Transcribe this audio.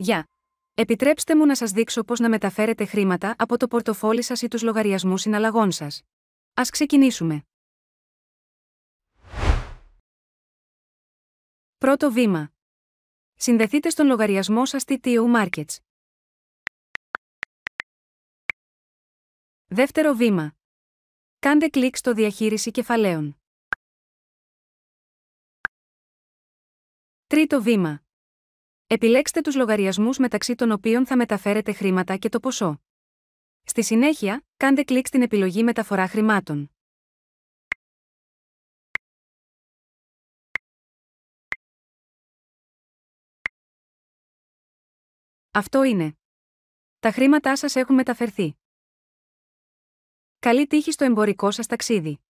Γεια! Επιτρέψτε μου να σας δείξω πώς να μεταφέρετε χρήματα από το πορτοφόλι σας ή τους λογαριασμούς συναλλαγών σας. Ας ξεκινήσουμε. Πρώτο βήμα. Συνδεθείτε στον λογαριασμό σας TTO Markets. Δεύτερο βήμα. Κάντε κλικ στο διαχείριση κεφαλαίων. Τρίτο βήμα. Επιλέξτε τους λογαριασμούς μεταξύ των οποίων θα μεταφέρετε χρήματα και το ποσό. Στη συνέχεια, κάντε κλικ στην επιλογή Μεταφορά χρημάτων. Αυτό είναι. Τα χρήματά σας έχουν μεταφερθεί. Καλή τύχη στο εμπορικό σας ταξίδι.